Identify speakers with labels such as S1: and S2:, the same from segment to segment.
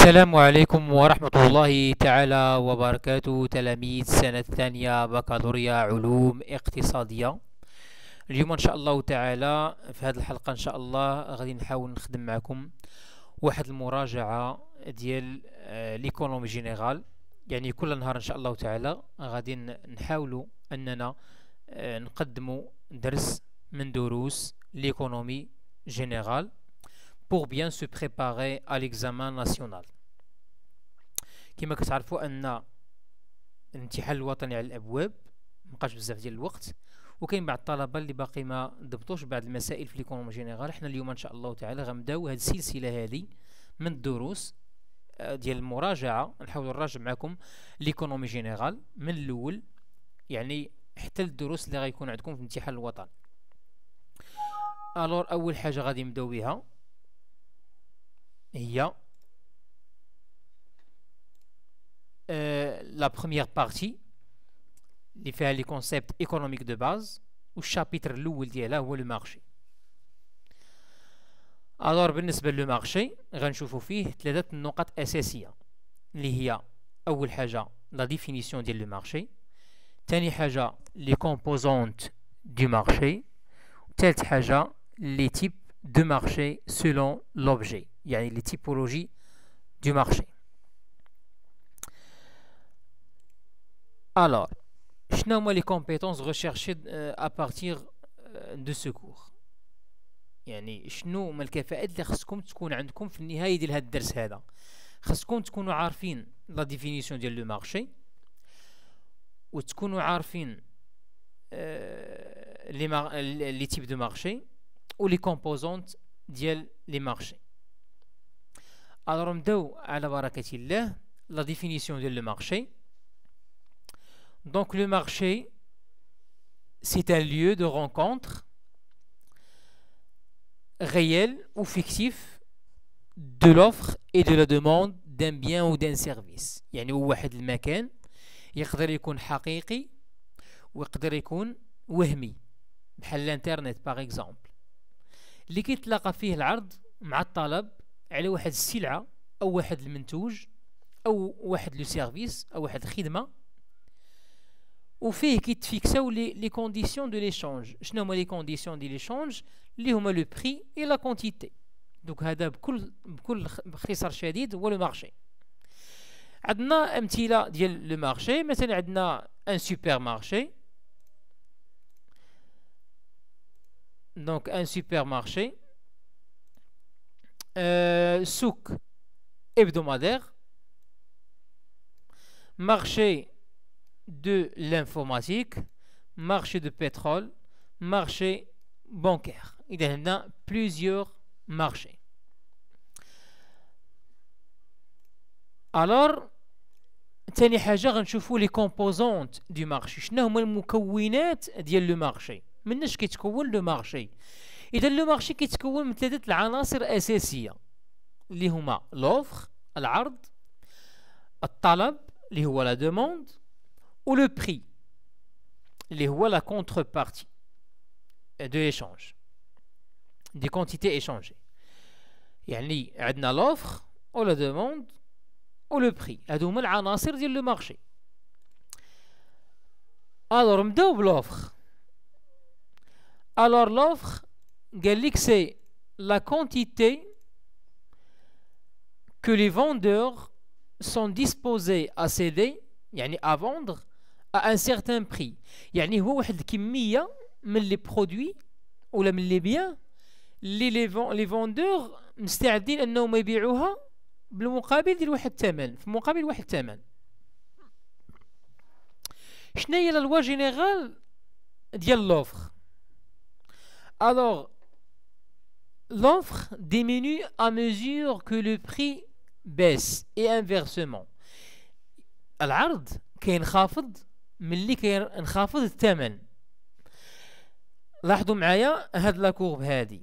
S1: السلام عليكم ورحمة الله تعالى وبركاته تلاميذ سنة الثانية بكالوريا علوم اقتصادية اليوم إن شاء الله تعالى في هذه الحلقة إن شاء الله غادي نحاول نخدم معكم واحد المراجعة ديال ليكونومي آه، جينيرال يعني كل نهار إن شاء الله تعالى غادي نحاولوا أننا آه، نقدموا درس من دروس ليكونومي جينيرال pour bien se préparer à l'examen national كما كتعرفوا ان الامتحان الوطني على الابواب مبقاش بزاف ديال الوقت وكاين بعض الطلبه اللي باقي ما ضبطوش بعض المسائل في ليكونوم جينيرال حنا اليوم ان شاء الله تعالى غنبداو هذه السلسله هذه من الدروس آه، ديال المراجعه نحاول نراجع معكم ليكونومي جينيرال من الاول يعني حتى الدروس اللي غيكون عندكم في الامتحان الوطن الور اول حاجه غادي نبداو بها il y euh, la première partie liée à les concepts économiques de base ou chapitre où on dit là où le marché alors par rapport au marché, nous allons voir les différentes points essentiels, qui sont la définition du marché, telle que les composantes du marché, telle que les types de marché selon l'objet il y a les typologies du marché. Alors, je les compétences recherchées à partir de ce cours. يعني شنو هما الكفاءات اللي خصكم تكون عندكم في النهايه ديال هذا الدرس هذا خصكم تكونوا عارفين لا ديفينيسيون ديال لو مارشي وتكونوا عارفين لي لي تيب دو مارشي ولي ديال لي الوغ نبداو على بركة الله لا ديفينيسيون ديال لو مارشي دونك لو مارشي سي ان ليو دو رونكونتخ réel ou fictif de l'offre et de la demande d'un bien ou d'un service يعني هو واحد المكان يقدر يكون حقيقي ويقدر يكون وهمي بحال الانترنت باغ اكزومبل اللي كيتلاقى فيه العرض مع الطلب على واحد السلعة أو واحد المنتوج أو واحد لو سيرفيس أو واحد الخدمة وفيه كيتفيكساو لي لي كونديسيون دو ليشونج شنو هما لي كونديسيون دي ليشونج اللي هما لو بري اي لا كونتيتي دوك هذا بكل بكل باختصار شديد هو لو مارشي عندنا امثله ديال لو مارشي مثلا عندنا ان سوبر مارشي دونك ان سوبر مارشي souk hebdomadaire, marché de l'informatique, marché de pétrole, marché bancaire. Il y a plusieurs marchés. Alors, la deuxième les composantes du marché. Quelles sont les composantes du marché Comment le marché le marché qui est ce que vous avez dit, c'est l'offre, l'arde, le talab, la demande ou le prix. C'est la contrepartie de l'échange, des quantités échangées. Il y a l'offre ou la demande ou le prix. C'est l'ananasir, le marché. Alors, l'offre. Alors, l'offre c'est la quantité que les vendeurs sont disposés à céder à vendre à un certain prix يعني هو واحد الكمية من mais les produits من les vendeurs اللي لي فوندور مستعدين انهم يبيعوها بالمقابل ديال واحد الثمن في مقابل واحد الثمن شنو هي L'offre diminue à mesure que le prix baisse et inversement. L'art, qui est en train de faire, est en train de faire des tempes. L'art de maille a courbe. Elle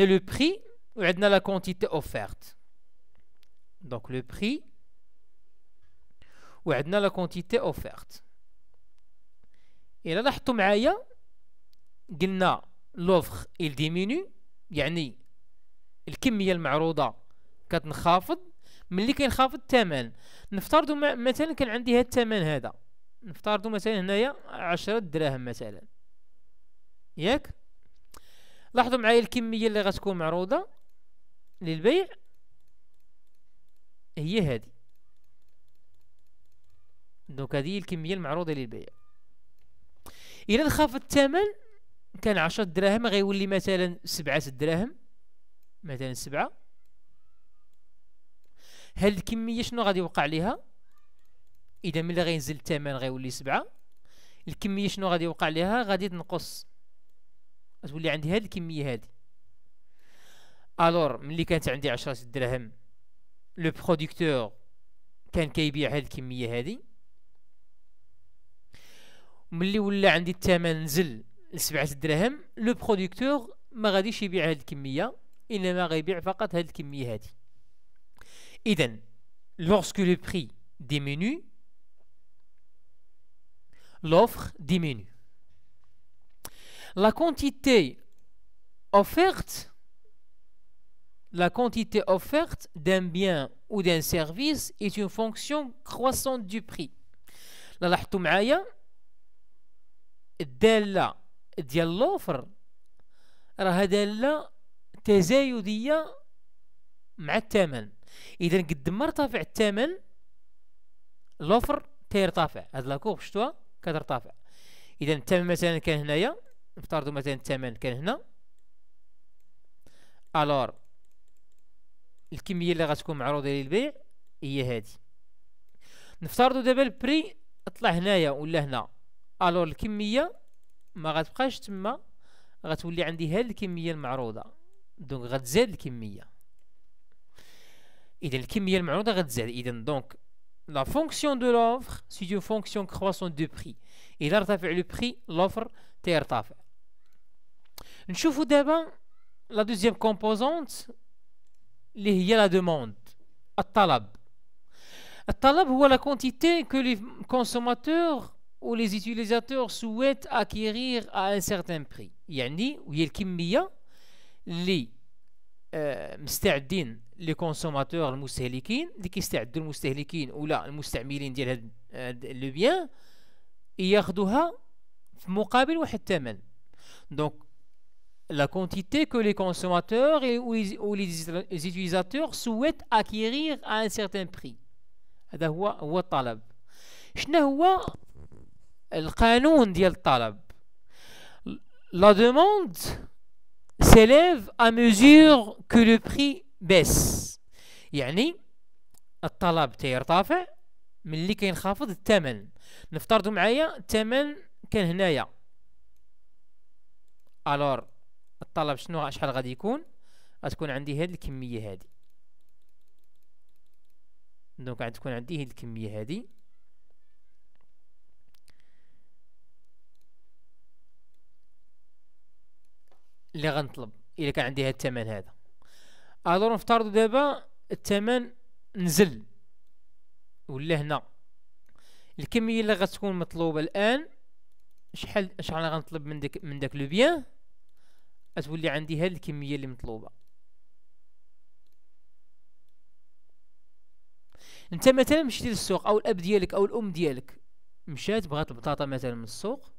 S1: a le prix ou elle a la quantité offerte. Donc le prix ou elle a la quantité offerte. Et l'art de maille, qui est en train لوفخ إل ديمينو يعني الكميه المعروضه كتنخفض ملي كينخفض الثمن نفترضوا مثلا كان عندي هاد الثمن هذا نفترضوا مثلا هنايا عشرة دراهم مثلا ياك لاحظوا معايا الكميه اللي غتكون معروضه للبيع هي هادي دونك هي الكميه المعروضه للبيع الا انخفض الثمن كان 10 دراهم غيولي مثلا سبعة دراهم مثلا سبعة هاد الكمية شنو غادي يوقع ليها إذا ملي غينزل الثمن غيولي سبعة الكمية شنو غادي يوقع ليها غادي تنقص غتولي عندي هاد الكمية هادي الور ملي كانت عندي عشرة دراهم لو بروديكتور كان كيبيع هاد الكمية هادي ملي ولا عندي الثمن نزل Le producteur لو lorsque le prix diminue l'offre diminue la quantité offerte la quantité offerte d'un bien ou d'un service est une fonction croissante du prix. لاحظتوا معايا ديال لوفر راه داله تزايديه مع الثمن اذا قد ما ارتفع الثمن لوفر تيرتفع هاد لاكوب شتوها كترتفع اذا الثمن مثلا كان هنايا نفترضوا مثلا الثمن كان هنا الور الكميه اللي غتكون معروضه للبيع هي هذه نفترضوا دابا البري طلع هنايا ولا هنا الور الكميه ما غتبقاش تما غتولي عندي هاد الكميه المعروضه دونك غتزاد الكميه اذا الكميه المعروضه غتزاد اذا دونك لا فونكسيون دو لوفر سي اون فونكسيون كرواسون دو بري الى ارتفع لو بري لوفر تيرتفع نشوفو دابا لا دوزيام كومبوزونت اللي هي لا دوموند الطلب الطلب هو لا كونتيتي كو لي كونسوماتور où les utilisateurs souhaitent acquérir à un certain prix يعني وهي الكمية اللي مستعدين لي كونسوماتور المستهلكين اللي كيستعدوا المستهلكين ولا المستعملين ديال لو بيان ياخذوها مقابل la quantité que les consommateurs et, ou, les, utilisateurs souhaitent acquérir à un certain prix. هذا هو هو الطلب. شنو هو القانون ديال الطلب لا دوموند سيليف ا ميزور كو لو بري بيس يعني الطلب تيرتفع ملي كينخفض الثمن نفترضوا معايا الثمن كان هنايا الور الطلب شنو شحال غادي يكون غتكون عندي هاد الكميه هادي دونك غتكون عندي هاد الكميه هادي اللي غنطلب الا كان عندي هاد الثمن هذا الوغ نفترضوا دابا الثمن نزل ولا هنا الكميه اللي غتكون مطلوبه الان شحال شحال غنطلب من داك من داك لو بيان غتولي عندي هاد الكميه اللي مطلوبه انت مثلا مشيتي للسوق او الاب ديالك او الام ديالك مشات بغات البطاطا مثلا من السوق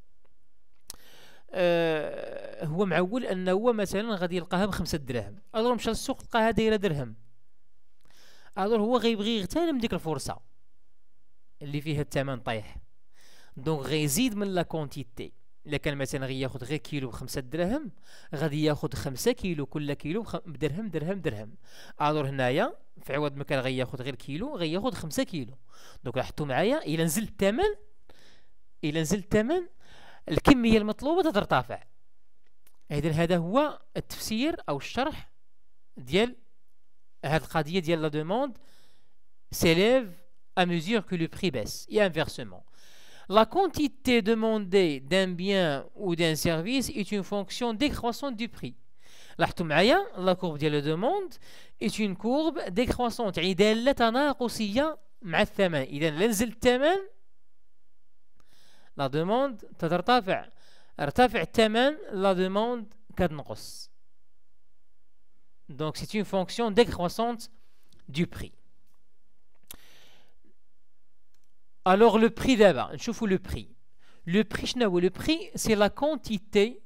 S1: آه هو معول انه هو مثلا غادي يلقاها بخمسة دراهم الور مشى للسوق لقاها دايره درهم الور هو غيبغي يغتنم ديك الفرصه اللي فيها الثمن طايح دونك غيزيد من لا كونتيتي الا كان مثلا غياخذ غير كيلو بخمسة دراهم غادي ياخذ خمسة كيلو كل كيلو بدرهم درهم درهم الور هنايا في عوض ما كان غياخذ غير كيلو غياخذ خمسة كيلو دونك حطوا معايا الا نزل الثمن الا نزل الثمن الكمية المطلوبة ترتفع إذن هذا هو التفسير أو الشرح ديال هذه القضية ديال لا دوموند s'élève à mesure que le prix baisse et inversement. La quantité demandée d'un bien ou d'un service est une fonction décroissante du prix. la courbe de la demande est une courbe décroissante. Il y a La demande, la Donc c'est une fonction décroissante du prix. Alors le prix d'abord, je le prix. Le prix, le prix, c'est la quantité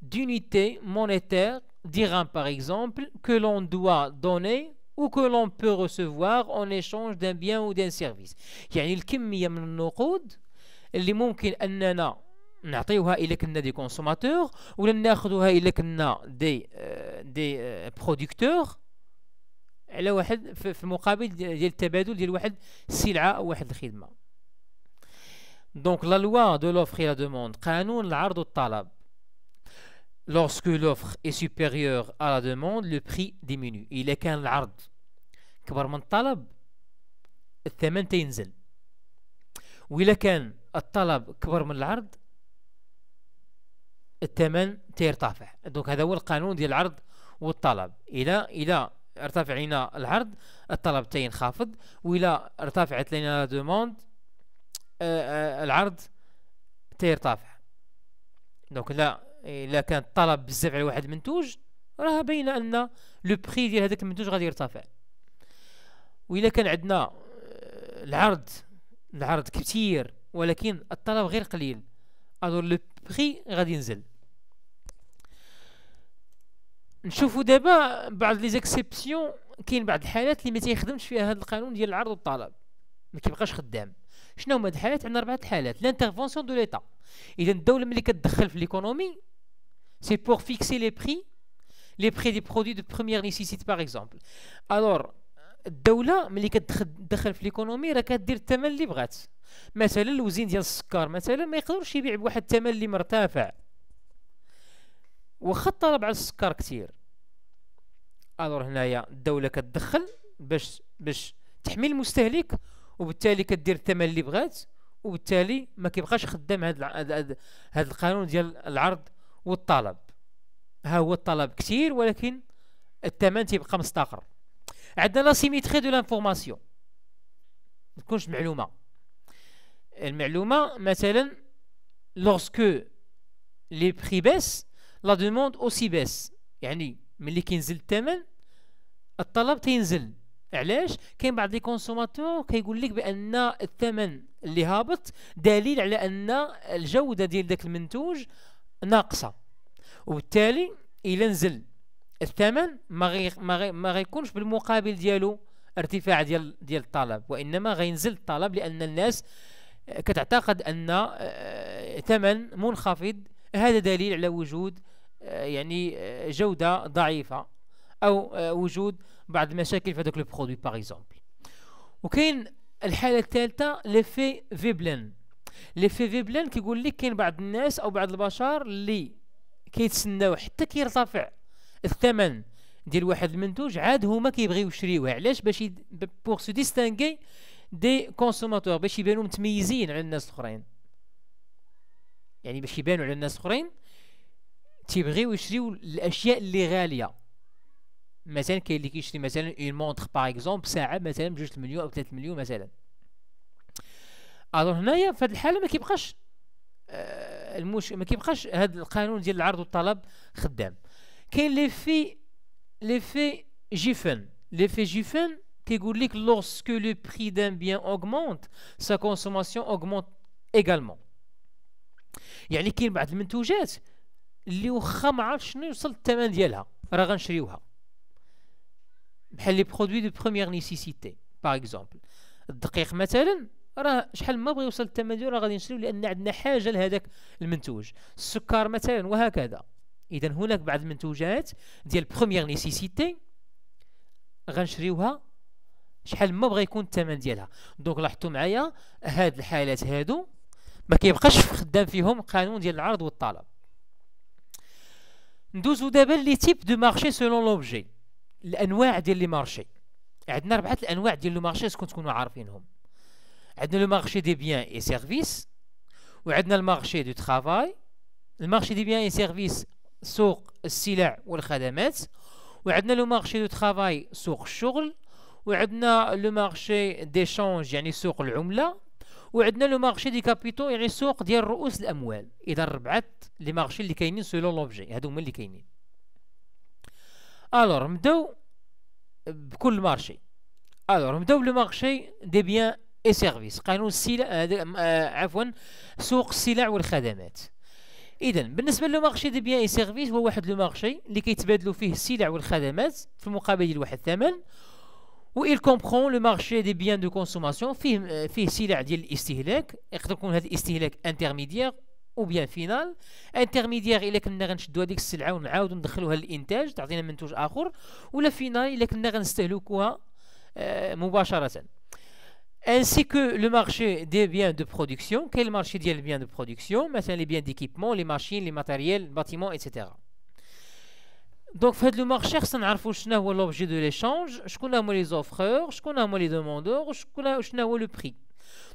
S1: d'unités monétaire d'Iran par exemple, que l'on doit donner ou que l'on peut recevoir en échange d'un bien ou d'un service. اللي ممكن اننا نعطيوها الى كنا دي كونسوماتور ولا ناخذوها الى كنا دي دي برودكتور على واحد في مقابل ديال التبادل ديال واحد السلعه او واحد الخدمه دونك لا لوا دو لوفر لا دوموند قانون العرض والطلب lorsque l'offre est supérieure à la demande le prix diminue الا كان العرض كبر من الطلب الثمن تينزل والا كان الطلب كبر من العرض الثمن تيرتفع دونك هذا هو القانون ديال العرض والطلب الى الى ارتفع لنا العرض الطلب تينخفض وإلى ارتفعت لنا دوموند آه، آه، العرض تيرتفع دونك لا الا كان الطلب بزاف على واحد المنتوج راه باينه ان لو بري ديال هذاك المنتوج غادي يرتفع وإلا كان عندنا آه، العرض العرض كثير ولكن الطلب غير قليل الور لو بري غادي ينزل نشوفوا دابا بعض لي زيكسيبسيون كاين بعض الحالات اللي ما تيخدمش فيها هذا القانون ديال العرض والطلب ما كيبقاش خدام شنو هما هاد الحالات عندنا اربعه الحالات لانترفونسيون دو ليتا اذا الدوله ملي كتدخل في ليكونومي سي بور فيكسي لي بري لي prix دي برودوي دو première نيسيسيتي باغ اكزومبل Alors, الدوله ملي كتدخل في ليكونومي راه كدير الثمن اللي بغات مثلا الوزين ديال السكر مثلا ما يقدرش يبيع بواحد الثمن اللي مرتفع واخا الطلب على السكر كثير الور هنايا الدوله كتدخل باش باش تحمي المستهلك وبالتالي كدير الثمن اللي بغات وبالتالي ما كيبقاش خدام هذا هذا القانون ديال العرض والطلب ها هو الطلب كثير ولكن الثمن تيبقى مستقر عندنا لا سيميتري دو لانفورماسيون ما تكونش المعلومه المعلومه مثلا لوغسكو لي بري باس لا دوموند اوسي باس يعني ملي كينزل الثمن الطلب تينزل علاش كاين بعض لي كونسوماتور كيقول لك بان الثمن اللي هابط دليل على ان الجوده ديال داك المنتوج ناقصه وبالتالي الا نزل الثمن ما غي ما غيكونش بالمقابل ديالو ارتفاع ديال ديال الطلب وانما غينزل الطلب لان الناس آه، كتعتقد ان آه، ثمن منخفض هذا دليل على وجود آه، يعني جوده ضعيفه او وجود بعض المشاكل في هذاك برودوي باغ اكزومبل وكاين الحاله الثالثه لفي فيبلن لفي فيبلن كيقول لك كاين بعض الناس او بعض البشر اللي كيتسناو حتى كيرتفع الثمن ديال واحد المنتوج عاد هما كيبغيو يشريوه علاش باش بوغ سو ديستانغي دي كونسوماتور باش يبانو متميزين على الناس الاخرين يعني باش يبانو على الناس الاخرين تيبغيو يشريو الاشياء اللي غاليه مثلا كاين اللي كيشري مثلا اون مونتر باغ اكزومبل ساعه مثلا بجوج مليون او ثلاث مليون مثلا الو هنايا في هذه الحاله ما كيبقاش آه، المش ما كيبقاش هذا القانون ديال العرض والطلب خدام كاين لي في لي في جيفن في جيفن كيقول لك لورسكو لو بري دان بيان اوغمونت سا كونسوماسيون اوغمونت ايغالمون يعني كاين بعض المنتوجات اللي واخا ما عرفش شنو يوصل الثمن ديالها راه غنشريوها بحال لي برودوي دو بروميير نيسيسيتي باغ اكزومبل الدقيق مثلا راه شحال ما بغى يوصل الثمن ديالو راه غادي نشريو لان عندنا حاجه لهذاك المنتوج السكر مثلا وهكذا اذا هناك بعض المنتوجات ديال بروميير نيسيسيتي غنشريوها شحال ما بغى يكون الثمن ديالها دونك لاحظتوا معايا هاد الحالات هادو ما كيبقاش خدام فيهم قانون ديال العرض والطلب ندوزو دابا لي تيب دو مارشي سولون لوبجي الانواع ديال لي مارشي عندنا اربعه الانواع ديال لو مارشي شكون تكونوا عارفينهم عندنا لو مارشي دي بيان اي سيرفيس وعندنا المارشي دو ترافاي المارشي دي بيان اي سيرفيس سوق السلع والخدمات وعندنا لو مارشي دو ترافاي سوق الشغل وعندنا لو مارشي ديشونج يعني سوق العمله وعندنا لو مارشي دي كابيتو يعني سوق ديال رؤوس الاموال اذا ربعه لي مارشي اللي كاينين سولو لوبجي هادو هما اللي كاينين الور نبداو بكل مارشي الور نبداو بلو مارشي دي بيان اي سيرفيس قانون السلع آه، عفوا سوق السلع والخدمات اذا بالنسبه لو مارشي دي بيان اي سيرفيس هو واحد لو مارشي اللي كيتبادلوا فيه السلع والخدمات في المقابل ديال واحد الثمن و il comprend le marché des biens de consommation فيه فيه سلع ديال الاستهلاك يقدر يكون هذا الاستهلاك انترميديير او بيان فينال انترميديير الا كنا غنشدوا هذيك السلعه ونعاودوا ندخلوها للانتاج تعطينا منتوج اخر ولا فينال الا كنا غنستهلكوها آه، مباشره ainsi que le marché des biens de production. Quel est le marché des biens de production Maintenant, les biens d'équipement, les machines, les matériels, les bâtiments, etc. Donc, faites le marché, c'est un l'objet de l'échange. Je connais les offreurs, je les demandeurs, je le prix.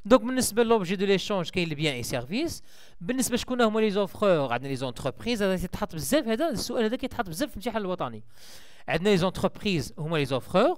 S1: Donc, l'objet de l'échange, quel est le bien et service Je connais les offreurs, les entreprises, c'est un Les entreprises, les offreurs,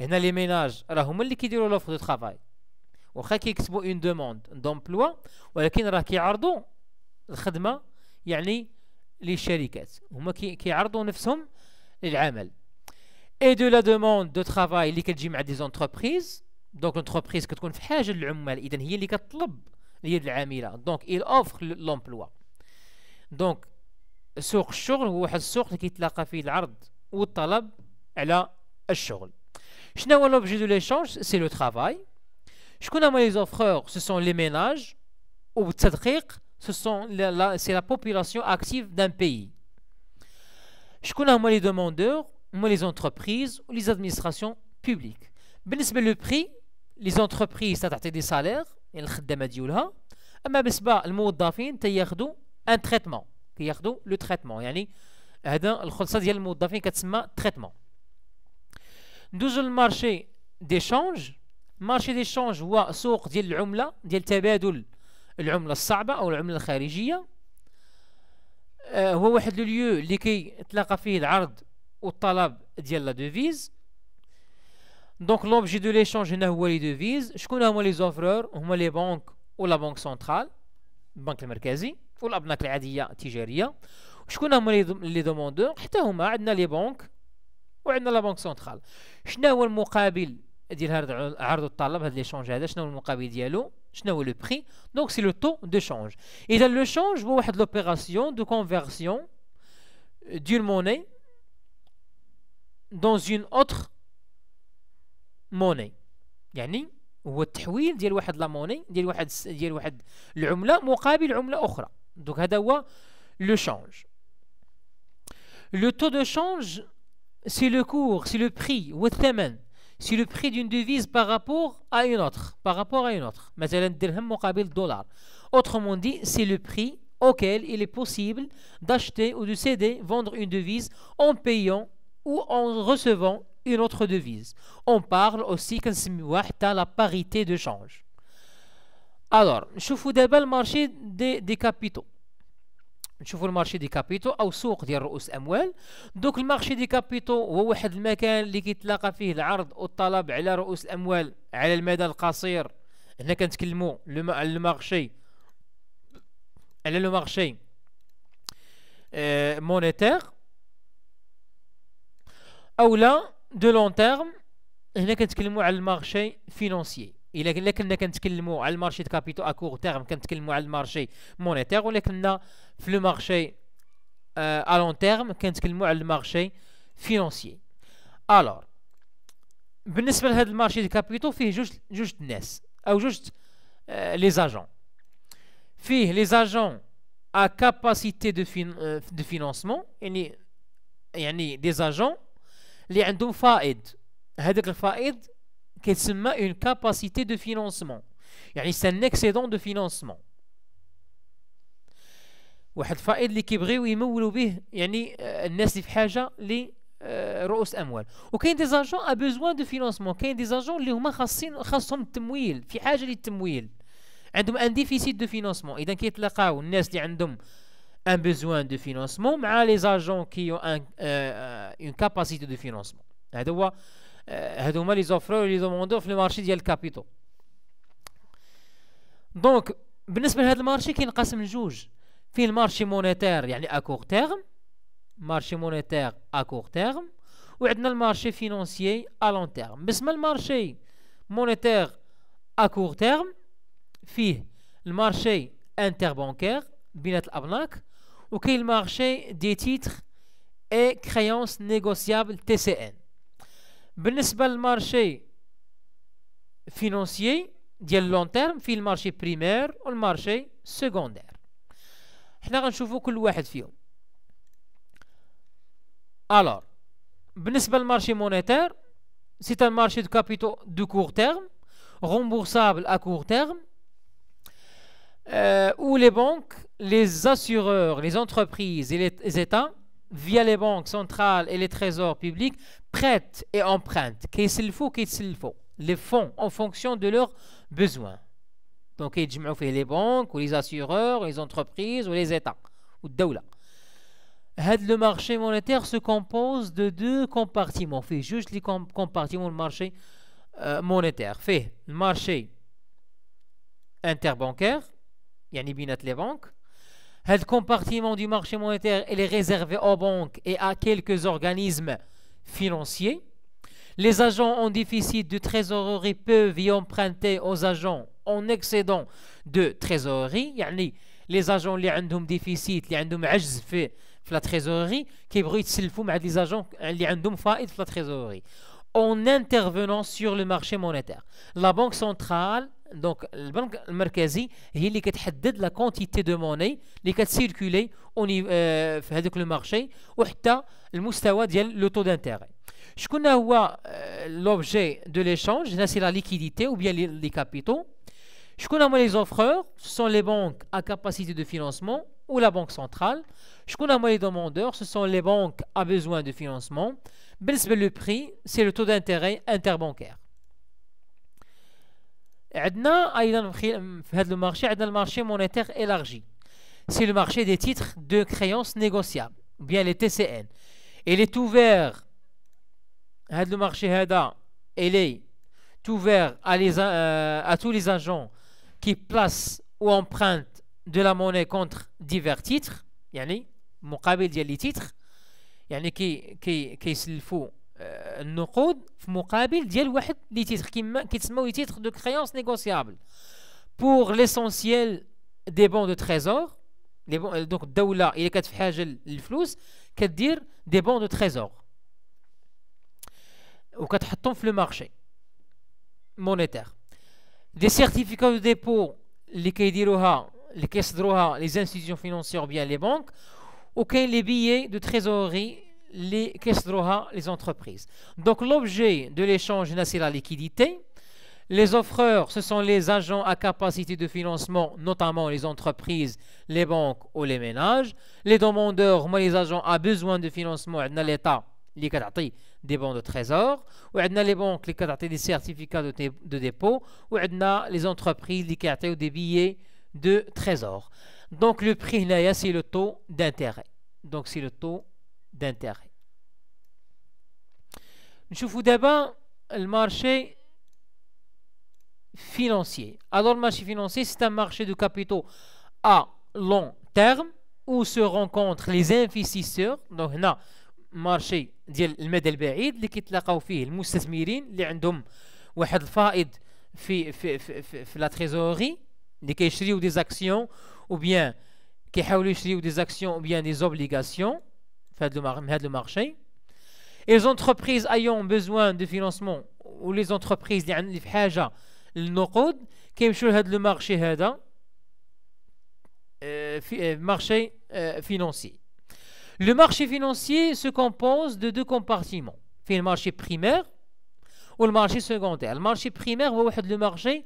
S1: هنا لي ميناج راه هما اللي كيديروا لوفر دو ترافاي واخا كيكتبوا اون دوموند دومبلوا ولكن راه كيعرضوا الخدمه يعني للشركات هما كيعرضوا نفسهم للعمل اي دو لا دوموند دو ترافاي اللي كتجي مع دي زونتربريز دونك لونتربريز كتكون في حاجه للعمال اذا هي اللي كتطلب اليد العامله دونك il اوفر لومبلوا دونك سوق الشغل هو واحد السوق اللي كيتلاقى فيه العرض والطلب على الشغل l'objet de l'échange, c'est le travail. les offreurs, ce sont les ménages. Ou tzadriq, ce sont c'est la population active d'un pays. les demandeurs, les entreprises ou les administrations publiques. بالنسبة le prix, les entreprises ont des salaires, الخدامة ديولها. أما le un traitement. ان تريتمون le traitement. تريتمون يعني le الخلصة ديال traitement. ندوزو للمارشي شونج مارشي دي شونج هو سوق ديال العمله ديال تبادل العمله الصعبه او العمله الخارجيه آه، هو واحد لو اللي كيتلاقى فيه العرض والطلب ديال لا دوفيز دونك لوبجي دو ليشونج هنا هو لي دوفيز شكون هما لي زوفرور هما لي بانك ولا بنك سنترال البنك المركزي والابناك العاديه التجاريه شكون هما لي دوموندور حتى هما عندنا لي بانك وعندنا لا بنك سونترال شنو هو المقابل ديال هذا العرض والطلب هذا ليشونج هذا شنو هو المقابل ديالو شنو هو لو بري دونك سي لو تو دو شونج اذا لو شونج هو واحد لوبيراسيون دو كونفيرسيون دون موني دون اون اوتر موني يعني هو التحويل ديال واحد لا موني ديال واحد ديال واحد العمله مقابل عمله اخرى دونك هذا هو لو شونج لو تو دو شونج c'est le cours, c'est le prix, c'est le prix d'une devise par rapport à une autre, par rapport à une autre. dollar. Autrement dit, c'est le prix auquel il est possible d'acheter ou de céder, vendre une devise en payant ou en recevant une autre devise. On parle aussi c'est la parité de change. Alors, je vous le marché des capitaux. نشوفوا المارشي دي كابيتو او سوق ديال رؤوس الاموال دوك المارشي دي كابيتو هو واحد المكان اللي كيتلاقى فيه العرض والطلب على رؤوس الاموال على المدى القصير هنا كنتكلموا على المارشي على لو مارشي مونيتير آه، او لا دو لون تيرم هنا كنتكلموا على المارشي فينونسيي الا كنا كنتكلموا على المارشي د كابيتو ا كور تيرم كنتكلموا على المارشي مونيتير ولا كنا في لو مارشي ا آه، لون تيرم كنتكلموا على المارشي فينونسيي الور بالنسبه لهذا المارشي د كابيتو فيه جوج جوج الناس او جوج لي آه، زاجون فيه لي زاجون ا كاباسيتي دو فين دو فينونسمون يعني يعني دي زاجون اللي عندهم فائض هذاك الفائض qu'elle une capacité de financement. يعني c'est un excédent de financement. واحد الفائض اللي كيبغيو يمولوا به يعني الناس اللي في حاجه لرؤوس اموال وكاين دي زاجون ا بوزوان دو فينانسمون كاين دي زاجون اللي هما خاصين خاصهم التمويل في حاجه للتمويل عندهم ان ديفيسيت دو فينانسمون اذا كيتلاقاو الناس اللي عندهم ان بوزوان دو فينانسمون مع لي زاجون كي اون اون كاباسيتي دو فينانسمون هذا هو euh, les offreurs et les demandeurs le marché du capitaux donc pour ce marché, il y a deux il y a le marché monétaire à court terme marché monétaire à court terme et il y a le marché financier à long terme dans le marché monétaire à court terme il y a le marché interbancaire le marché des titres et créances négociables (TCN). Le marché financier de long terme fil le marché primaire ou le marché secondaire. Nous avons le marché monétaire. C'est un marché de capitaux de court terme, remboursable à court terme. Euh, où les banques, les assureurs, les entreprises et les états via les banques centrales et les trésors publics, prêtent et empruntent, qu'il faut, qu'il faut, les fonds en fonction de leurs besoins. Donc, ils les banques, ou les assureurs, ou les entreprises, ou les États, ou Daoula. Le marché monétaire se compose de deux compartiments. Fait juste les compartiments du marché euh, monétaire. Fait le marché interbancaire, il y a les banques, le compartiment du marché monétaire est réservé aux banques et à quelques organismes financiers. Les agents en déficit de trésorerie peuvent y emprunter aux agents en excédent de trésorerie. les agents qui ont déficit, qui ont عجز de la trésorerie, qui s'il faut, mais les agents qui ont فائض la trésorerie. En intervenant sur le marché monétaire, la banque centrale donc, le Marquesi, il de la quantité de monnaie qui circule dans le marché et le taux d'intérêt. Je euh, connais l'objet de l'échange, c'est la liquidité ou bien les capitaux. Je connais les offreurs, ce sont les banques à capacité de financement ou la banque centrale. Je connais les demandeurs, ce sont les banques à besoin de financement. Le prix, c'est le taux d'intérêt interbancaire. عندنا ايضا dans le marché monétaire marché monétaire élargi c'est le marché des titres de créances négociables ou bien les TCN il est ouvert marché est ouvert euh, à, tous les agents qui placent ou empruntent de la monnaie contre divers titres Il y a les titres qui, qui, s'il faut. Nous avons dit titres de créances négociables pour l'essentiel des bons de trésor. Donc, Daoula, il est 4 féjés dire des bons de trésor. On attend le marché monétaire. Des certificats de dépôt, les caisses droit, les institutions financières ou bien les banques, ou les billets de trésorerie les les entreprises. Donc l'objet de l'échange, c'est la liquidité. Les offreurs, ce sont les agents à capacité de financement, notamment les entreprises, les banques ou les ménages. Les demandeurs, moi les agents à besoin de financement, l'État, les cadres des bons de trésor وعندنا les banques les cadres des certificats de, dépôt. dépôt وعندنا les entreprises les ou des billets de trésor donc le prix c'est le taux d'intérêt donc c'est le taux d'intérêt. Nous avons le marché financier. Alors, le marché financier, c'est un marché de capitaux à long terme où se rencontrent les investisseurs. Donc, là, marché de l'Medel Baïd, qui est là, le les Mirin, qui la trésorerie, qui ou des actions ou bien qui des actions ou bien des obligations le marché. marché, les entreprises ayant besoin de financement ou les entreprises qui ont besoin de qui ont le le marché euh, euh, financier le marché financier se compose de deux compartiments le marché primaire ou le marché secondaire le marché primaire c'est le marché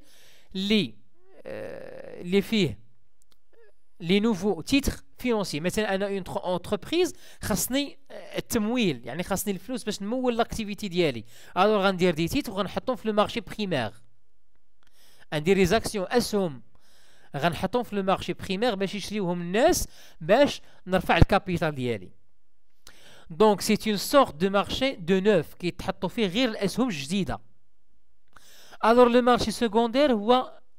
S1: qui euh, les لي نوفو تيتر فيونسي مثلا انا اون اونتربريز خاصني euh, التمويل يعني خاصني الفلوس باش نمول لاكتيفيتي ديالي الوغ غندير دي تيتر وغنحطهم في لو مارشي بريمير غندير لي زاكسيون اسهم غنحطهم في لو مارشي بريمير باش يشريوهم الناس باش نرفع الكابيتال ديالي دونك سي اون سورت دو مارشي دو نوف كيتحطوا فيه غير الاسهم الجديده الوغ لو مارشي سكوندير هو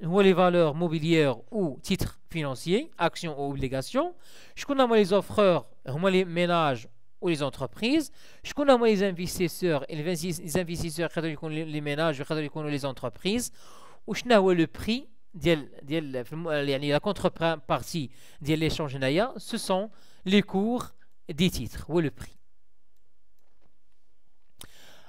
S1: les valeurs mobilières ou titres financiers, actions ou obligations. Je connais les offreurs, les ménages ou les entreprises. Je connais les investisseurs, et les investisseurs, les ménages, les entreprises. Ou je connais le prix, la contrepartie de l'échange, ce sont les cours des titres ou le prix.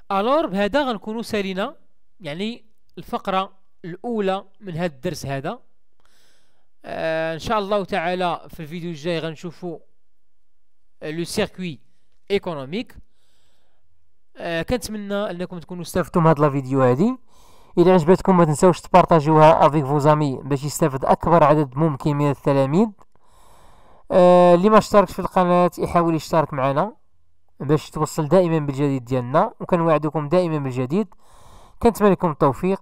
S1: Alors, bah, nous avons سالينا يعني faqra. الاولى من هذا الدرس هذا آه ان شاء الله تعالى في الفيديو الجاي غنشوفوا آه، لو سيركوي ايكونوميك آه كنتمنى انكم تكونوا استفدتوا من هذه الفيديو هذه اذا عجبتكم ما تنساوش تبارطاجيوها افيك فوزامي باش يستافد اكبر عدد ممكن من التلاميذ آه اللي ما اشتركش في القناه يحاول يشترك معنا باش توصل دائما بالجديد ديالنا وكنوعدكم دائما بالجديد كنتمنى لكم التوفيق